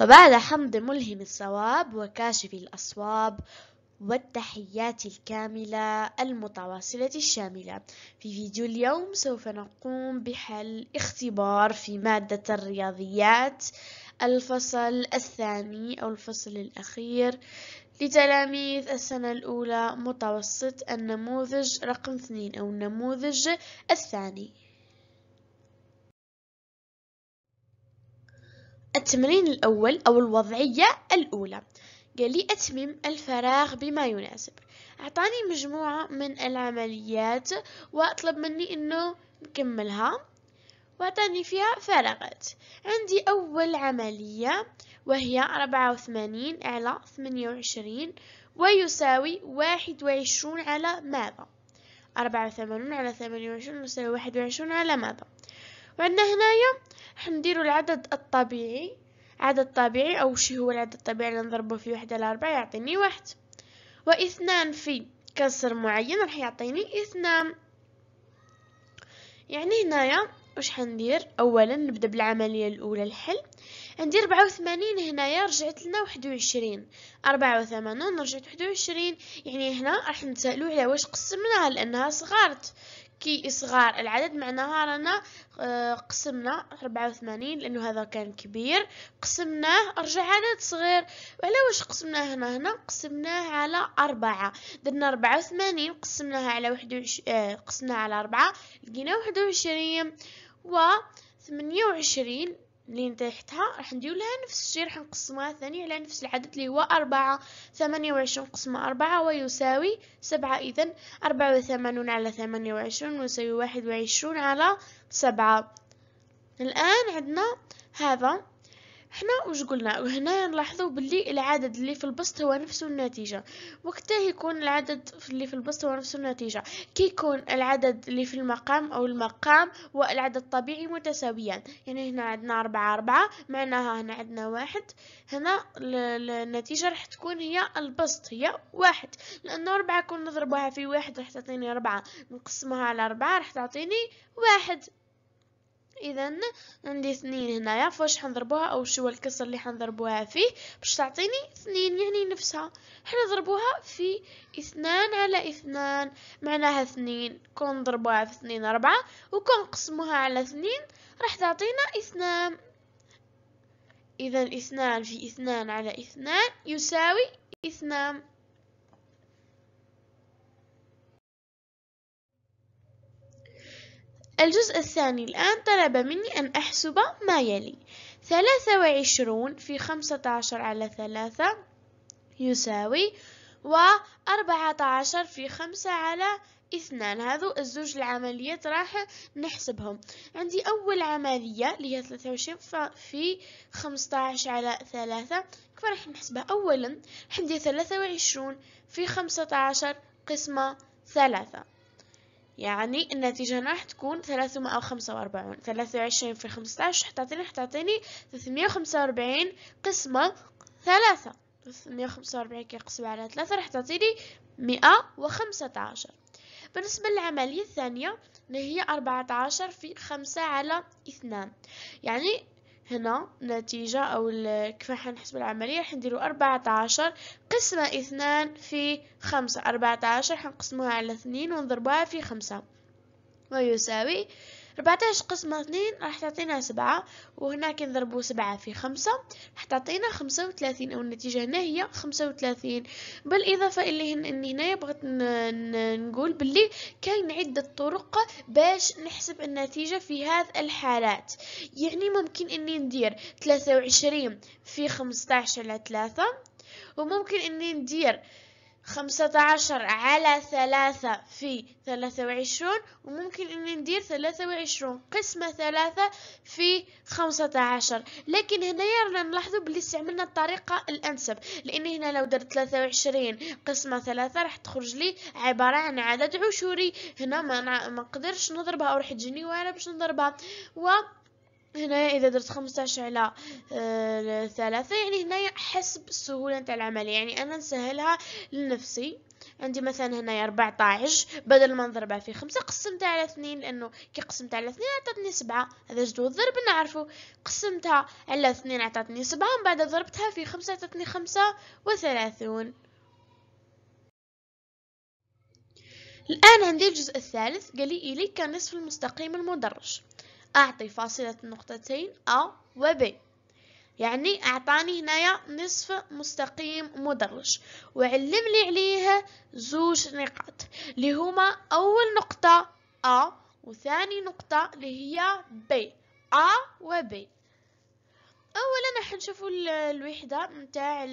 وبعد حمد ملهم الصواب وكاشف الأصواب والتحيات الكاملة المتواصلة الشاملة في فيديو اليوم سوف نقوم بحل اختبار في مادة الرياضيات الفصل الثاني أو الفصل الأخير لتلاميذ السنة الأولى متوسط النموذج رقم اثنين أو النموذج الثاني التمرين الأول أو الوضعية الأولى قال لي أتمم الفراغ بما يناسب أعطاني مجموعة من العمليات وأطلب مني أنه نكملها وأعطاني فيها فراغات عندي أول عملية وهي 84 على 28 ويساوي 21 على ماذا؟ 84 على 28 يساوي 21 على ماذا؟ وعندنا هنايا نديروا العدد الطبيعي عدد طبيعي أو شي هو العدد الطبيعي اللي نضربه في واحد على أربعة يعطيني واحد واثنان في كسر معين راح يعطيني اثنان يعني هنايا واش حندير اولا نبدا بالعمليه الاولى الحل عندي 84 هنايا رجعت لنا 21 84 رجعت 21 يعني هنا راح نسالو على واش قسمناها لانها صغرت كي إصغار العدد معناها رانا آه، قسمنا ربعة لأنه هذا كان كبير قسمناه أرجع عدد صغير وعلى واش قسمناه هنا هنا قسمناه على أربعة درنا ربعة قسمناها على واحد آه، قسمناها على أربعة لقينا واحد و ثمانية اللي نطيحتها راح ندير لها نفس الشيء راح نقسمها ثاني على نفس العدد اللي هو أربعة ثمانية وعشرون قسمة أربعة ويساوي سبعة إذا أربعة وثمانون على ثمانية وعشرون ويساوي واحد وعشرون على سبعة الآن عندنا هذا حنا واش قلنا وهنا نلاحظوا باللي العدد اللي في البسط هو نفسه النتيجه وقتها يكون العدد اللي في البسط هو نفسه النتيجه كي يكون العدد اللي في المقام او المقام والعدد الطبيعي متساويان يعني هنا عندنا أربعة أربعة معناها هنا عندنا واحد هنا النتيجه راح تكون هي البسط هي واحد لانه أربعة كون نضربوها في واحد راح تعطيني 4 نقسمها على 4 راح تعطيني واحد اذا عندي اثنين هنايا فاش حنضربوها او شو الكسر اللي حنضربوها فيه باش تعطيني اثنين يعني نفسها حنضربوها في اثنان على اثنان معناها اثنين كون نضربوها في اثنين اربعة وكون نقسموها على اثنين راح تعطينا اثنان اذا اثنان في اثنان على اثنان يساوي اثنان الجزء الثاني الآن طلب مني أن أحسب ما يلي ثلاثة وعشرون في خمسة عشر على ثلاثة يساوي وأربعة عشر في خمسة على اثنان هذو الزوج العمليات راح نحسبهم عندي أول عملية اللي هي وعشرين في عشر على ثلاثة كيف راح نحسبها أولا عندي وعشرون في عشر قسمة ثلاثة يعني النتيجة راح تكون ثلاثمائة وخمسة وأربعون ثلاثة وعشرين في خمسطاش حتعطيني حتعطيني ثلاثمية وخمسة وأربعين قسمة ثلاثة ثلاثمية وخمسة وأربعين كيقسم على ثلاثة راح تعطيني مئة وخمسة عشر بالنسبة للعملية الثانية اللي هي أربعة عشر في خمسة على اثنان يعني هنا نتيجة أو كيف راح نحسب العملية راح نديرو أربعة عشر قسمة اثنان في خمسة أربعة عشر حنقسموها على اثنين ونضربوها في خمسة ويساوي ربعتاش قسمة اثنين راح تعطينا سبعة وهناك كنضربو سبعة في خمسة راح تعطينا خمسة وثلاثين أو النتيجة هنا هي خمسة وثلاثين بالإضافة إلي هن إني هنا بغيت نقول باللي كاين عدة طرق باش نحسب النتيجة في هذا الحالات يعني ممكن إني ندير ثلاثة وعشرين في عشر على ثلاثة وممكن إني ندير خمسة عشر على ثلاثة في ثلاثة وعشرون وممكن إني ندير ثلاثة وعشرون قسمة ثلاثة في خمسة عشر لكن هنايا رانا نلاحظوا بلي استعملنا الطريقة الأنسب لأن هنا لو درت ثلاثة وعشرين قسمة ثلاثة راح تخرج لي عبارة عن عدد عشوري هنا ما نقدرش نضربها أو راح تجيني وأنا باش نضربها و هنايا اذا درت 15 على آه، ثلاثة يعني هنايا حسب السهولة نتاع العملية يعني انا نسهلها لنفسي عندي مثلا هنايا 14 بدل ما نضربها في خمسة قسمتها على اثنين لانه كي قسمتها على اثنين عطاتني سبعة هذا جدول الضرب نعرفو قسمتها على اثنين عطاتني سبعة من بعد ضربتها في خمسة عطاتني خمسة وثلاثون الآن عندي الجزء الثالث قال لي إليك نصف المستقيم المدرج أعطي فاصلة النقطتين أ و B يعني أعطاني هنايا نصف مستقيم مدرج وعلم لي عليه زوج نقاط لهما أول نقطة أ وثاني نقطة اللي هي B A و B أولا حنشوفوا الوحدة نتاع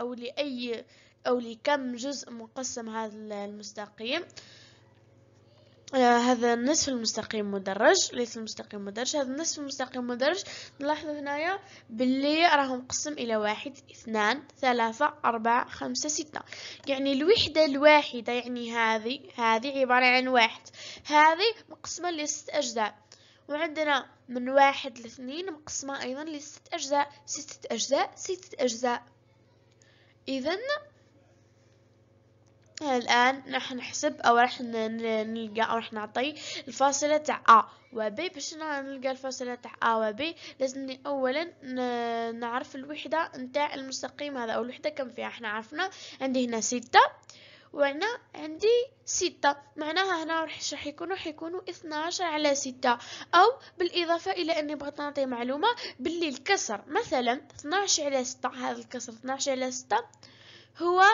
أو لأي أو لكم جزء مقسم هذا المستقيم آه، هذا النصف المستقيم مدرج ليس المستقيم مدرج هذا النصف المستقيم مدرج نلاحظ هنايا باللي راه مقسم الى واحد اثنان ثلاثة أربعة خمسة ستة يعني الوحدة الواحدة يعني هذه هذه عبارة عن واحد هذه مقسمة لست أجزاء وعندنا من واحد لاثنين مقسمة أيضا لست أجزاء ستة أجزاء ستة أجزاء إذا الآن راح نحسب أو راح نلقى أو راح نعطي الفاصلة تاع أ و بي باش نلقى الفاصلة تاع أ و بي لازمني أولا نعرف الوحدة نتاع المستقيم هذا أو الوحدة كم فيها احنا عرفنا عندي هنا ستة وهنا عندي ستة معناها هنا راح يكونوا راح يكونوا 12 على ستة أو بالإضافة إلى أني بغيت نعطي معلومة باللي الكسر مثلا 12 على ستة هذا الكسر 12 على ستة هو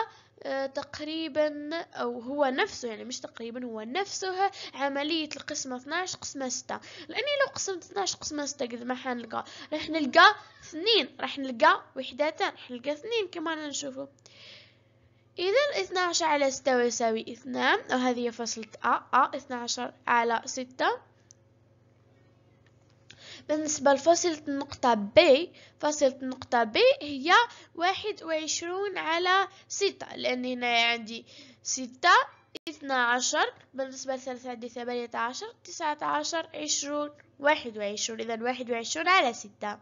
آه، تقريبا أو هو نفسه يعني مش تقريبا هو نفسه عملية القسمة 12 قسمة 6 لأني لو قسمت 12 قسمة 6 قد ما حنلقى رح نلقى اثنين رح نلقى وحداتان رح نلقى اثنين كما نشوفه إذا 12 على 6 يساوي 2 وهذه فصلة أ أ 12 على 6 بالنسبة لفاصلة النقطة بي فاصلة النقطة بي هي واحد وعشرون على ستة لأن هنا عندي ستة اثنا عشر بالنسبة لثلاثة عندي ثمانية عشر تسعة عشر عشرون واحد وعشرون إذا واحد وعشرون على ستة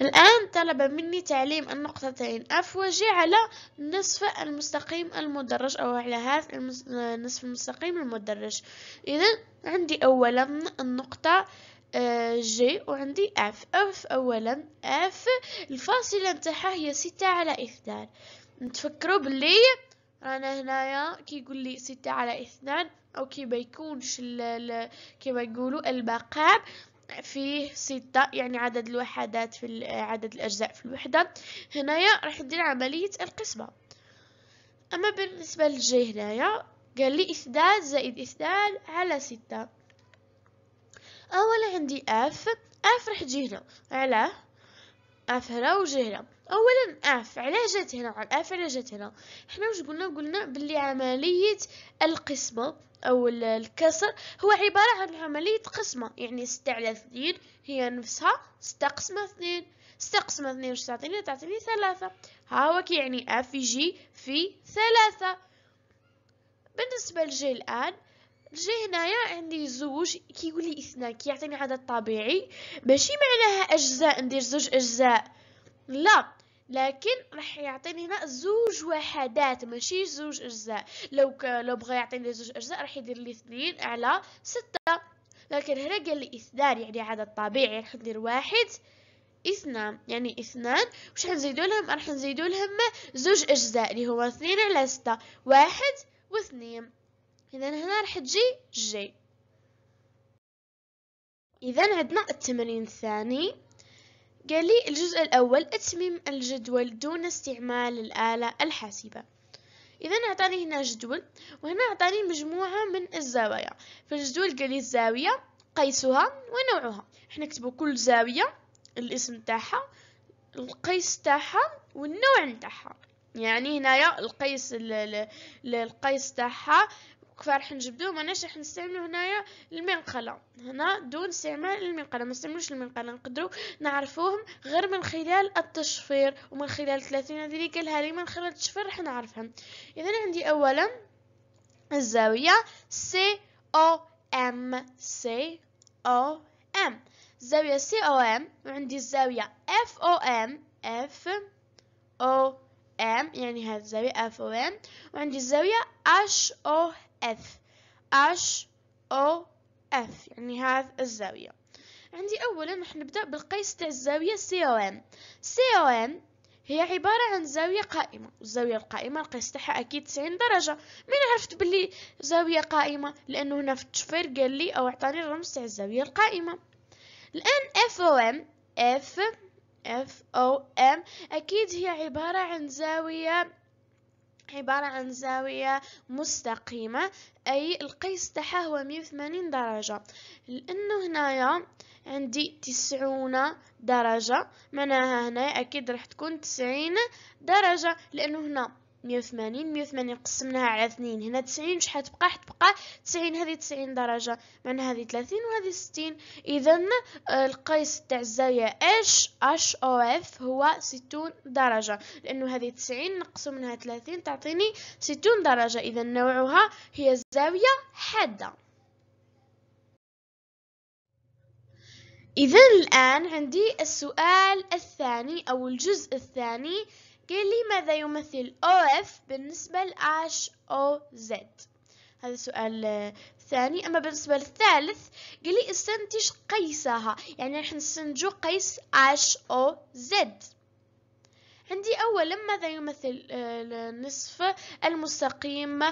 الآن طلب مني تعليم النقطتين و جي على نصف المستقيم المدرج أو على هذا النصف المستقيم المدرج إذا عندي أولا النقطة جي آه، وعندي اف اف اولا اف الفاصلة نتاعها هي ستة على اثنان نتفكروا بلي رانا هنايا كي يقول لي ستة على اثنان او كي ال- ال كيما يقولو البقاب فيه ستة يعني عدد الوحدات في عدد الأجزاء في الوحدة هنايا راح ندير عملية القسمة أما بالنسبة للجي هنايا قال لي إثنان زائد إثنان على ستة أولا عندي أف أف راح تجي هنا علاه أف هنا وجي هنا اولا اف علاش جات هنا اف علاش جات هنا حنا واش قلنا قلنا باللي عمليه القسمه او الكسر هو عباره عن عمليه قسمه يعني 6 على 2 هي نفسها 6 قسمه 2 6 قسمه 2 واش تعطيني تعطيني 3 ها هو كيعني اف يجي في 3 بالنسبه لجي الان الجي هنايا عندي زوج كيقول لي اثنان كيعطيني عدد طبيعي ماشي معناها اجزاء ندير زوج اجزاء لا لكن راح يعطيني هنا زوج وحدات ماشي زوج اجزاء لو ك... لو بغى يعطيني زوج اجزاء راح يدير لي اثنين على ستة لكن هنا قال لي اثنان يعني عدد طبيعي راح ندير واحد اثنان يعني اثنان راح نزيدو لهم راح نزيدو لهم زوج اجزاء اللي هو اثنين على ستة واحد واثنين اذا هنا راح تجي جي اذا عندنا التمرين الثاني قال لي الجزء الأول أتمم الجدول دون استعمال الآلة الحاسبة إذا أعطاني هنا جدول وهنا أعطاني مجموعة من الزوايا فالجدول قال لي الزاوية قيسها ونوعها احنا نكتبوا كل زاوية الاسم تاعها القيس تاعها والنوع تاعها يعني هنايا القيس القيس تاعها كيف راح نجبدوه ماناش راح نستعملو هنايا المنقله هنا دون استعمال المنقله ما نستعملوش المنقله نقدرو نعرفوهم غير من خلال التشفير ومن خلال ثلاثين هذه اللي قالها لي من خلال التشفير راح نعرفهم اذا عندي اولا الزاويه سي او ام سي او ام الزاويه سي او ام وعندي الزاويه اف او ام اف او ام يعني هذه الزاويه اف او ام وعندي الزاويه اش او F H O F يعني هذا الزاوية عندي أولا راح نبدأ بالقيس تاع الزاوية COM COM هي عبارة عن زاوية قائمة والزاوية القائمة القيس تاعها أكيد 90 درجة من عرفت بلي زاوية قائمة لأنه هنا في التشفير قال لي أو عطاني الرمز تاع الزاوية القائمة الآن FOM F F O M أكيد هي عبارة عن زاوية عبارة عن زاوية مستقيمة أي القيس تاعها هو 180 درجة لأنه هنايا عندي تسعون درجة معناها هنايا أكيد راح تكون تسعين درجة لأنه هنا مية وثمانين مية وثمانين قسمناها على اثنين هنا تسعين شحال تبقى حتبقى تسعين هذه تسعين درجة معناها هذه ثلاثين وهذه ستين إذا آه، القيس تاع الزاوية اش اش او اف هو ستون درجة لأنه هذه تسعين نقصوا منها ثلاثين تعطيني ستون درجة إذا نوعها هي الزاوية حادة إذا الآن عندي السؤال الثاني أو الجزء الثاني لي ماذا يمثل OF بالنسبة ل HOZ هذا سؤال آه، ثاني أما بالنسبة للثالث قال لي استنتج قيسها يعني راح نستنتجو قيس HOZ عندي أولا ماذا يمثل النصف آه، المستقيم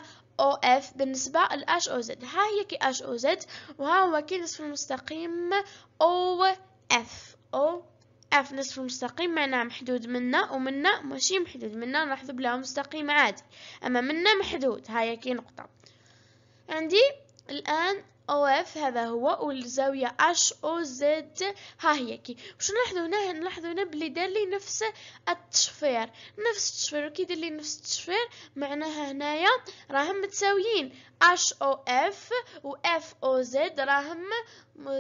OF بالنسبة ل HOZ ها هي كي HOZ وها هو كي نصف المستقيم OF OF اف نصف مستقيم معناها محدود نعم منا ومنا ماشي محدود منا نحسب بلا مستقيم عادي اما منا محدود هاي كي نقطه عندي الان او اف هذا هو والزاويه اش او زد ها هي كي واش نلاحظوا هنا نلاحظوا هنا بلي دار لي نفس التشفير نفس التشفير كي دار لي نفس التشفير معناها هنايا راهم متساويين H او اف و اف او زد راهم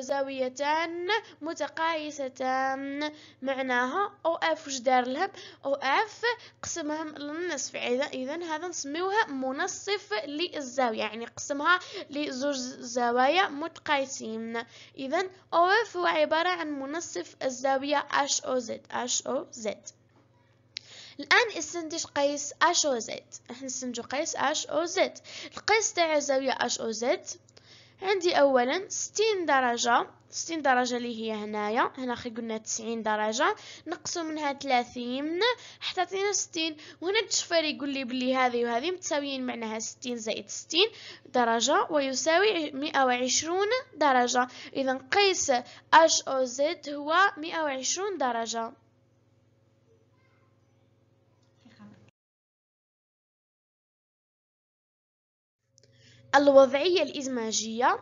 زاويتان متقايستان معناها او اف وش دار لهم او اف قسمهم للنصف اذا هذا نسميوها منصف للزاويه يعني قسمها لزوج زوايا متقايسين اذا او اف هو عباره عن منصف الزاويه H او زد H او زد الآن استنتج قيس اش أو زد نحن نستنتج قيس اش أو زد القيس تاع الزاوية اش أو زد عندي أولا 60 درجة 60 درجة اللي هي هنايا هنا خي قلنا 90 درجة نقصوا منها 30 حتى تعطينا 60 وهنا التشفير يقول لي بلي هذه وهذه متساويين معناها 60 زائد 60 درجة ويساوي 120 درجة إذا قيس اش أو زد هو 120 درجة الوضعية الإزماجية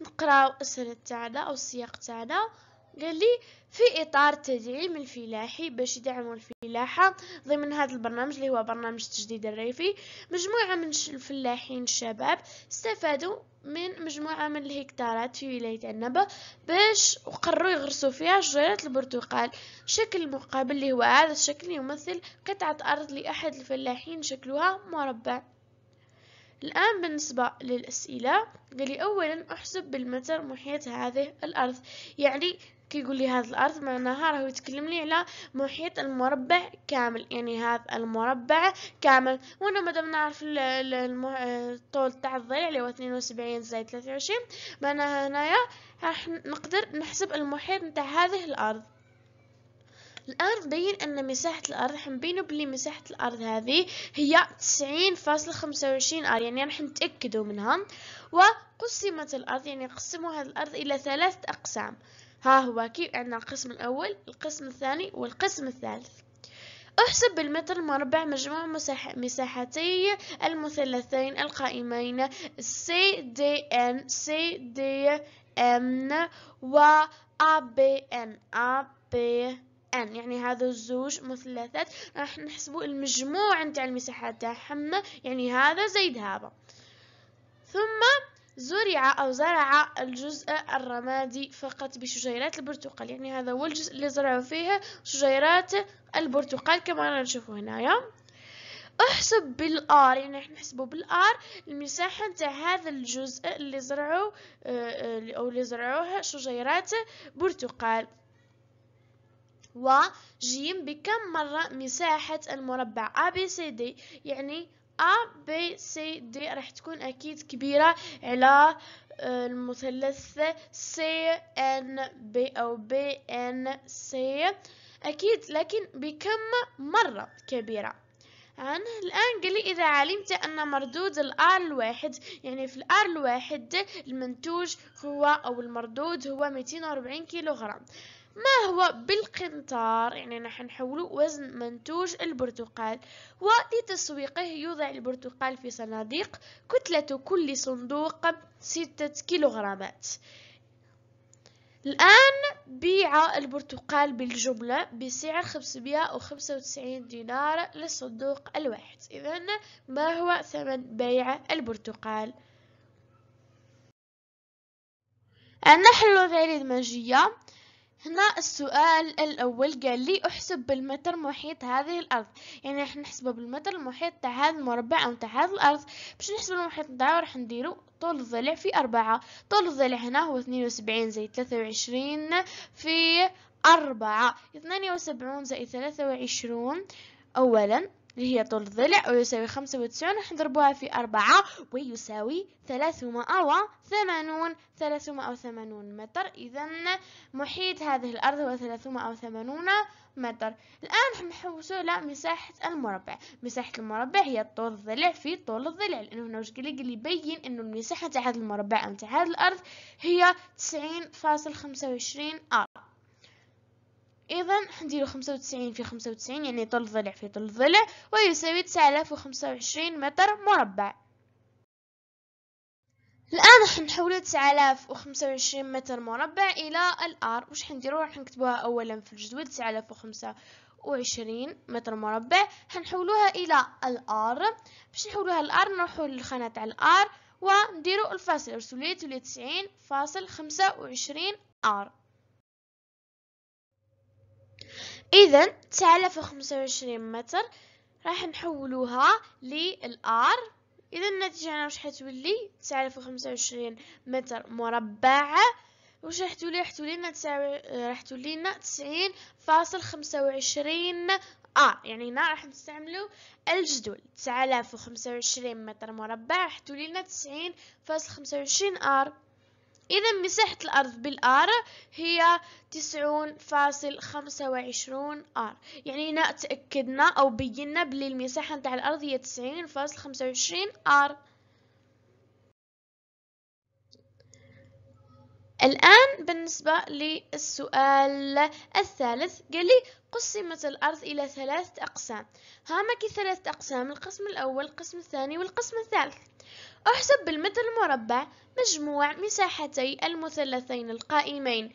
نقراو أسرة تاعنا أو السياق تاعنا قال لي في إطار التدعيم الفلاحي باش يدعموا الفلاحة ضمن هذا البرنامج اللي هو برنامج التجديد الريفي مجموعة من الفلاحين الشباب استفادوا من مجموعة من الهكتارات في ولاية النبا باش وقرروا يغرسوا فيها شجرة البرتقال شكل المقابل اللي هو هذا الشكل يمثل قطعة أرض لأحد الفلاحين شكلها مربع الآن بالنسبة للأسئلة قال لي أولا أحسب بالمتر محيط هذه الأرض يعني كيقول لي هذا الارض معناها راهو يتكلم لي على محيط المربع كامل يعني هذا المربع كامل وانا مادام نعرف الطول تاع الضلع اللي هو وسبعين زائد ثلاثة وعشرين معناها هنايا راح نقدر نحسب المحيط نتاع هذه الارض الارض بين أن مساحة الأرض راح نبينو بلي مساحة الأرض هذه هي تسعين فاصلة خمسة وعشرين أر آية، يعني راح نتأكدو منها وقسمت الأرض يعني قسموا هذه الأرض إلى ثلاثة أقسام ها هو كي عندنا القسم الأول القسم الثاني والقسم الثالث احسب بالمتر المربع مجموع مساح... مساحتي المثلثين القائمين سي سي دي ان دي ان و ABN ABN ان يعني هذا الزوج مثلثات راح نحسبوا المجموع نتاع المساحات تاعهما يعني هذا زيد هذا ثم زرع أو زرع الجزء الرمادي فقط بشجيرات البرتقال يعني هذا هو الجزء اللي زرعوا فيه شجيرات البرتقال كما نشوفوا هنايا احسب بالار يعني راح نحسبوا بالار المساحه نتاع هذا الجزء اللي زرعوا آه، آه، او اللي زرعوها شجيرات برتقال و ج بكم مرة مساحة المربع ABCD يعني أ B, C, D راح تكون أكيد كبيرة على آه، المثلث C, N, B أو B, N, C أكيد لكن بكم مرة كبيرة عن الآن قلي إذا علمت أن مردود الآر الواحد يعني في الآر الواحد المنتوج هو أو المردود هو 240 كيلوغرام ما هو بالقنطار يعني نحن نحوله وزن منتوج البرتقال ولتسويقه يوضع البرتقال في صناديق كتلة كل صندوق ستة كيلوغرامات الآن بيع البرتقال بالجملة بسعر 595 دينار للصندوق الواحد إذا ما هو ثمن بيع البرتقال؟ النحل ذي الإدماجية هنا السؤال الأول قال لي احسب بالمتر محيط هذه الأرض يعني راح نحسبه بالمتر المحيط تاع هذا المربع أو تاع هذا الأرض باش نحسب المحيط نتاعو راح نديرو طول الضلع في أربعة طول الضلع هنا هو اثنين وسبعين زائد ثلاثة وعشرين في أربعة اثنين وسبعون زائد ثلاثة وعشرون أولا اللي هي طول الضلع ويساوي خمسة وتسعون راح نضربوها في أربعة ويساوي ثلاثمائة وثمانون ثلاثمائة وثمانون متر إذا محيط هذه الأرض هو ثلاثمائة وثمانون متر الآن نحوسوا إلى مساحة المربع مساحة المربع هي طول الضلع في طول الضلع لأنه هنا واش قال يبين إنه المساحة تاع هذا المربع أو تاع هذه الأرض هي تسعين فاصل خمسة وعشرين أر ايضا حنديرو خمسة وتسعين في خمسة وتسعين يعني طول ضلع في طول ضلع ويساوي تسعلاف وخمسة وعشرين متر مربع الان راح نحولو 9025 متر مربع الى الار واش حنديرو راح نكتبوها اولا في الجدول 9025 متر مربع حنحولوها الى الار باش نحولوها الار نروحو للخانه تاع الار ونديرو الفاصله تولي 90.25 فاصل ار اذا تسعة آلاف وخمسة وعشرين متر راح نحولوها للار اذا النتيجة عنا واش حتولي تسعة آلاف وخمسة وعشرين متر مربعة واش راح تولي راح تولينا تسع... راح تولينا تسعين فاصل خمسة وعشرين اه يعني هنا راح نستعملو الجدول تسعة آلاف وخمسة وعشرين متر مربع راح تولينا تسعين فاصل خمسة وعشرين ار يعني إذا مساحة الأرض بالآر هي تسعون فاصل خمسة وعشرون آر يعني هنا تأكدنا أو بينا بلي المساحة نتاع الأرض هي تسعين فاصل خمسة وعشرين آر الآن بالنسبة للسؤال الثالث قال لي قسمت الأرض إلى ثلاثة أقسام هامك ثلاثة أقسام القسم الأول القسم الثاني والقسم الثالث احسب بالمتر المربع مجموع مساحتي المثلثين القائمين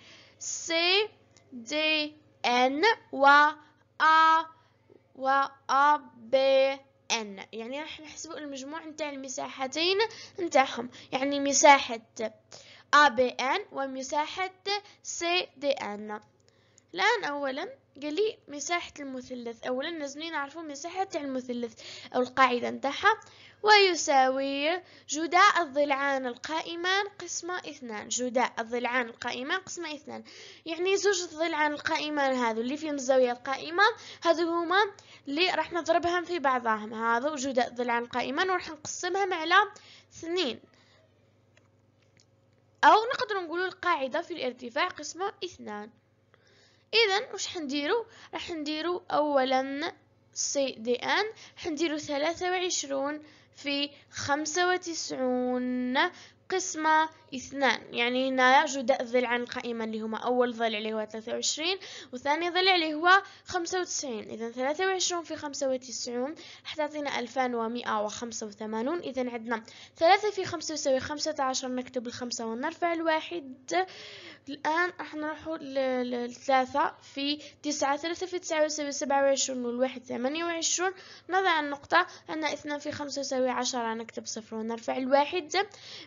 C D N و A و A B N يعني راح نحسبوا المجموع نتاع المساحتين نتاعهم يعني مساحة N ومساحة N الآن أولا قال لي مساحة المثلث أولا لازم نعرفوا مساحة المثلث أو القاعدة نتاعها ويساوي جداء الضلعان القائمان قسمة اثنان جداء الضلعان القائمان قسمة اثنان يعني زوج الضلعان القائمان هذو اللي فيهم الزاوية القائمة هذو هما اللي راح نضربهم في بعضهم هذا جداء الضلعان القائمان وراح نقسمهم على اثنين أو نقدر نقول القاعدة في الارتفاع قسمة اثنان اذا وش حنديرو راح نديرو اولا سي دي ان حنديرو ثلاثة وعشرون في خمسة وتسعون قسمة اثنان يعني هنا جداء الضلع عن القائمة اللي هما أول ضلع اللي هو ثلاثة وعشرين وثاني ضلع اللي هو خمسة وتسعين إذا ثلاثة وعشرون في خمسة وتسعون حتعطينا ألفان ومئة وخمسة وثمانون إذا عندنا ثلاثة في خمسة يساوي خمسة عشر نكتب الخمسة ونرفع الواحد الآن راح نروحوا للثلاثة في تسعة ثلاثة في تسعة يساوي سبعة وعشرون والواحد ثمانية وعشرون نضع النقطة عندنا اثنان في خمسة يساوي تساوي عشرة نكتب صفر ونرفع الواحد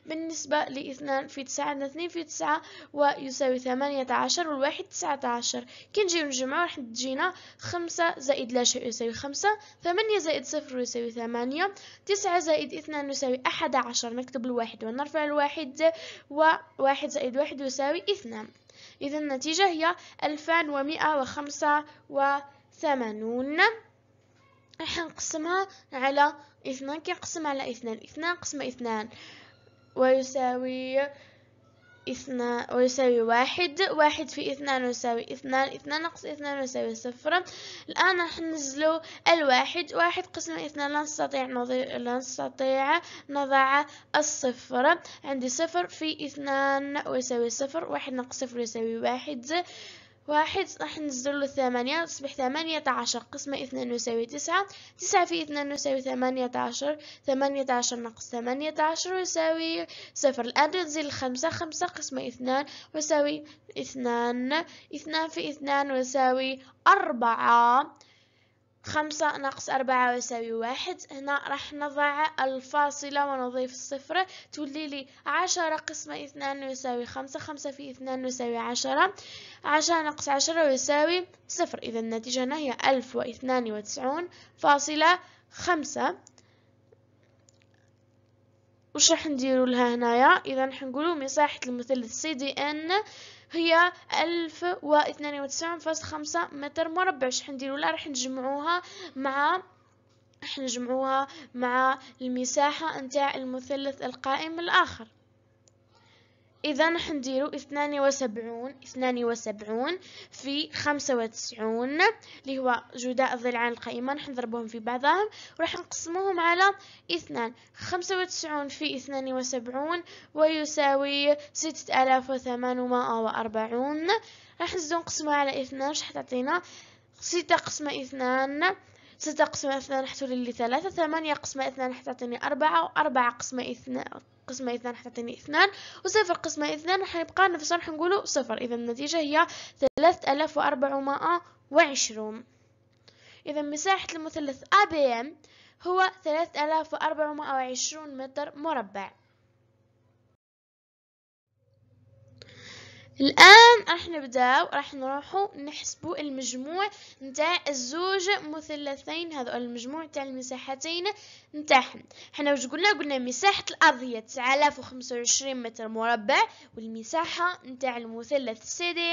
بالنسبة لاثنان في تسعة عندنا اثنين في تسعة ويساوي ثمانية عشر والواحد تسعة عشر كي نجيو نجمعو راح تجينا خمسة زائد لا شيء يساوي خمسة ثمانية زائد صفر يساوي ثمانية تسعة زائد اثنان يساوي أحد عشر نكتب الواحد ونرفع الواحد وواحد زائد واحد يساوي اثنان إذا النتيجة هي ألفان ومئة وخمسة وثمانون راح نقسمها على اثنان كينقسم على اثنان اثنان قسم اثنان ويساوي اثنان ويساوي واحد واحد في اثنان يساوي اثنان اثنان ناقص اثنان يساوي صفر الآن راح ننزلو الواحد واحد قسم اثنان لا نستطيع نضيع لا نستطيع نضع الصفر عندي صفر في اثنان ويساوي صفر واحد ناقص صفر يساوي واحد واحد راح نزل له ثمانية تصبح ثمانية عشر قسمة اثنان يساوي تسعة تسعة في اثنان يساوي ثمانية عشر ثمانية عشر ناقص ثمانية عشر يساوي صفر الآن نزيل خمسة خمسة قسمة اثنان يساوي اثنان اثنان في اثنان يساوي أربعة خمسة ناقص أربعة يساوي واحد هنا راح نضع الفاصلة ونضيف الصفر تولي لي عشرة قسمة اثنان يساوي خمسة خمسة في اثنان يساوي عشرة عشرة ناقص عشرة يساوي صفر إذا النتيجة هنا هي ألف واثنان وتسعون فاصلة خمسة وش راح نديرو لها هنايا إذا راح نقولو مساحة المثلث سي دي إن هي ألف واثنين وتسعون فاصل خمسة متر مربع شحال نديرو لا راح نجمعوها مع راح نجمعوها مع المساحة نتاع المثلث القائم الآخر إذا راح نديرو اثنان وسبعون اثنان وسبعون في خمسة وتسعون اللي هو جداء الضلعان القائمة راح نضربهم في بعضهم وراح نقسموهم على اثنان خمسة وتسعون في اثنان وسبعون ويساوي ستة آلاف وثمانمائة وأربعون راح نزيدو نقسمو على اثنان شحتعطينا تعطينا ستة قسمة اثنان ستة قسمة اثنان حتولي لي ثلاثة ثمانية قسمة اثنان حتعطيني أربعة وأربعة قسمة اثنان قسمة اثنان حتعطيني اثنان وصفر قسمة اثنان يبقى نفسه راح نقولو صفر إذا النتيجة هي ثلاثة آلاف وأربعمائة وعشرون إذا مساحة المثلث ABM هو ثلاثة ألاف وعشرون متر مربع الآن راح نبداو راح نروحو نحسبو المجموع نتاع الزوج مثلثين هذول المجموع تاع المساحتين نتاعهم حنا واش قلنا قلنا مساحة الأرض هي 9025 متر مربع والمساحة نتاع المثلث سي دي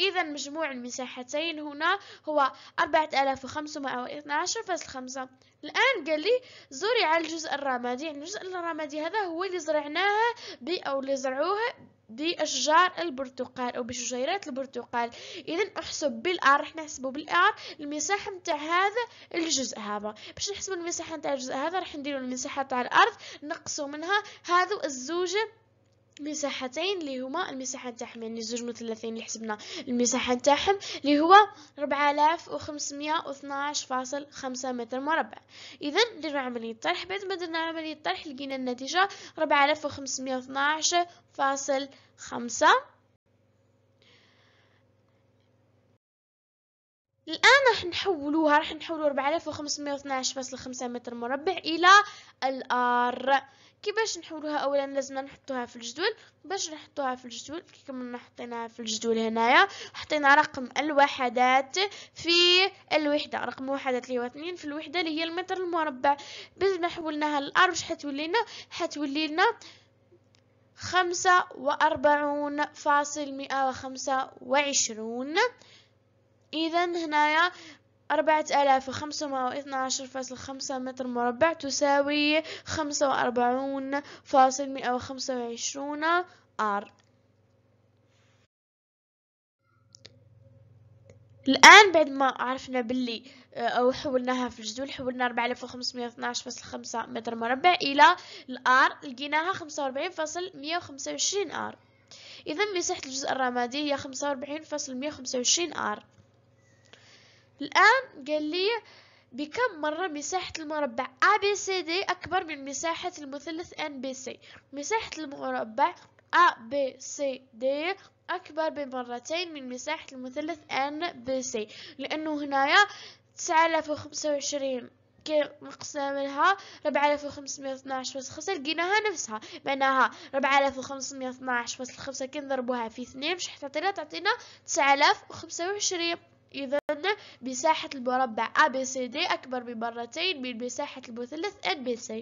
إذا مجموع المساحتين هنا هو 4512.5 الآن قال لي زرع الجزء الرمادي يعني الجزء الرمادي هذا هو اللي زرعناها ب أو اللي زرعوها بأشجار البرتقال أو بشجيرات البرتقال إذا أحسب بالآر راح نحسبه بالآر المساحة متاع هذا الجزء هذا باش نحسب المساحة متاع الجزء هذا راح نديرو المساحة تاع الأرض نقصو منها هذو الزوجة مساحتين اللي هما المساحه تاعهم يعني زوج مثلثين اللي حسبنا المساحه تاعهم اللي هو فاصل خمسة متر مربع اذا درنا عمليه طرح بعد ما درنا عمليه طرح لقينا النتيجه فاصل خمسة الان راح نحولوها راح فاصل خمسة متر مربع الى الار كيفاش نحولوها اولا لازم نحطوها في الجدول باش نحطوها في الجدول كي كملنا حطيناها في الجدول هنايا حطينا رقم الوحدات في الوحده رقم الوحدات اللي هو 2 في الوحده اللي هي المتر المربع باش نحولناها للارض واش حتولي لنا حتولي لنا 45.125 فاصل مئة إذا هنايا أربعة آلاف وخمسة مئة واثنا عشر فاصل خمسة متر مربع تساوي خمسة وأربعون فاصل مئة وخمسة وعشرون آر الآن بعد ما عرفنا باللي آه، أو حولناها في الجدول حولنا أربعة آلاف وخمسمائة واثنا عشر فاصل خمسة متر مربع إلى الآر لقيناها خمسة وأربعين فاصل مئة وخمسة وعشرين آر إذا مساحة الجزء الرمادي هي خمسة وأربعين فاصل مئة وخمسة وعشرين آر الآن قال لي بكم مرة مساحة المربع ABCD أكبر من مساحة المثلث NBC مساحة المربع ABCD أكبر بمرتين من مساحة المثلث NBC لأنه هنايا 9025 كي نقصنا منها 4512 فاصل 5 لقيناها نفسها معناها 4512 فاصل 5 كي نضربوها في 2 باش تعطينا تعطينا 9025 إذا عندنا مساحة المربع ABCD أكبر بمرتين من مساحة المثلث NBC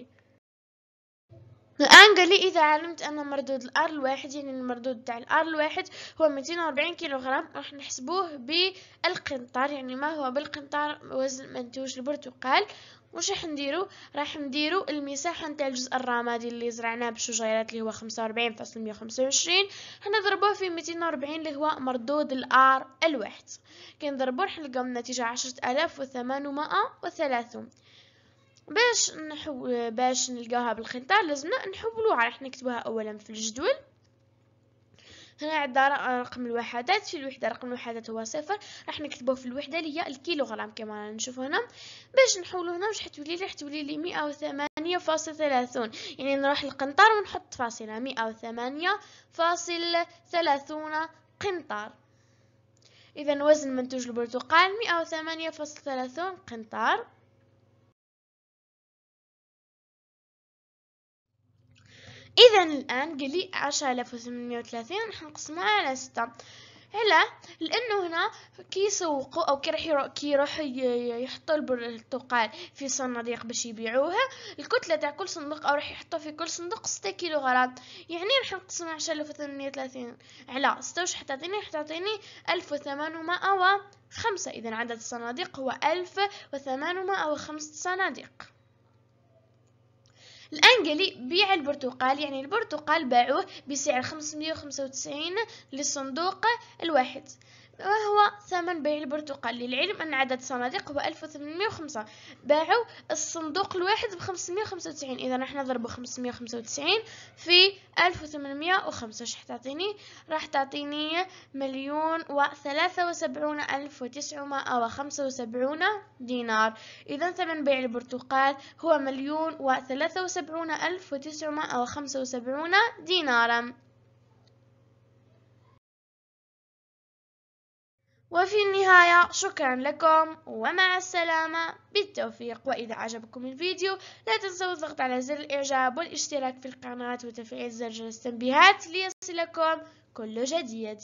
الآن قال لي إذا علمت أن مردود الأر الواحد يعني المردود تاع الأر الواحد هو 240 كيلوغرام راح نحسبوه بالقنطار يعني ما هو بالقنطار وزن منتوج البرتقال واش راح نديرو راح نديرو المساحه نتاع الجزء الرمادي اللي زرعناه بالشجيرات اللي هو 45.125 ضربوه في 240 اللي هو مردود الار الواحد كي نضربو راح نلقاو النتيجه 10830 باش نحو باش نلقاوها بالخنطه لازمنا نحولوها راح نكتبوها اولا في الجدول هنا عندنا آه، رقم الوحدات في الوحده رقم الوحدات هو صفر راح نكتبوه في الوحده اللي هي الكيلوغرام كما رانا نشوفوا هنا باش نحولو هنا واش حتولي لي حتولي لي مئة وثمانية فاصل ثلاثون يعني نروح للقنطار ونحط فاصله مئة وثمانية فاصل ثلاثون قنطار اذا وزن منتوج البرتقال مئة وثمانية فاصل ثلاثون قنطار إذا الآن قال لي عشرة آلاف وثمانمية وثلاثين حنقسمها على ستة علاه؟ لأنه هنا كي يسوقوا أو كي راح يروحوا يحطوا البرتقال في صناديق باش يبيعوها الكتلة تاع كل صندوق أو راح يحطوا في كل صندوق ستة كيلو غرام يعني راح نقسم عشرة آلاف وثمانمية وثلاثين على ستة وش راح تعطيني راح تعطيني ألف وثمانمائة وخمسة إذا عدد الصناديق هو ألف وثمانمائة وخمسة صناديق الانجلي بيع البرتقال يعني البرتقال باعوه بسعر 595 للصندوق الواحد وهو ثمن بيع البرتقال للعلم أن عدد صناديق هو 1805 باعوا الصندوق الواحد ب 595 إذا راح وخمسة 595 في 1805 شح تعطيني راح تعطيني مليون وثلاثة وسبعون ألف وتسعمائة وخمسة وسبعون دينار إذا ثمن بيع البرتقال هو مليون وثلاثة وسبعون ألف وتسعمائة وخمسة وسبعون دينارا وفي النهاية شكرا لكم ومع السلامة بالتوفيق وإذا عجبكم الفيديو لا تنسوا الضغط على زر الإعجاب والاشتراك في القناة وتفعيل زر التنبيهات ليصلكم كل جديد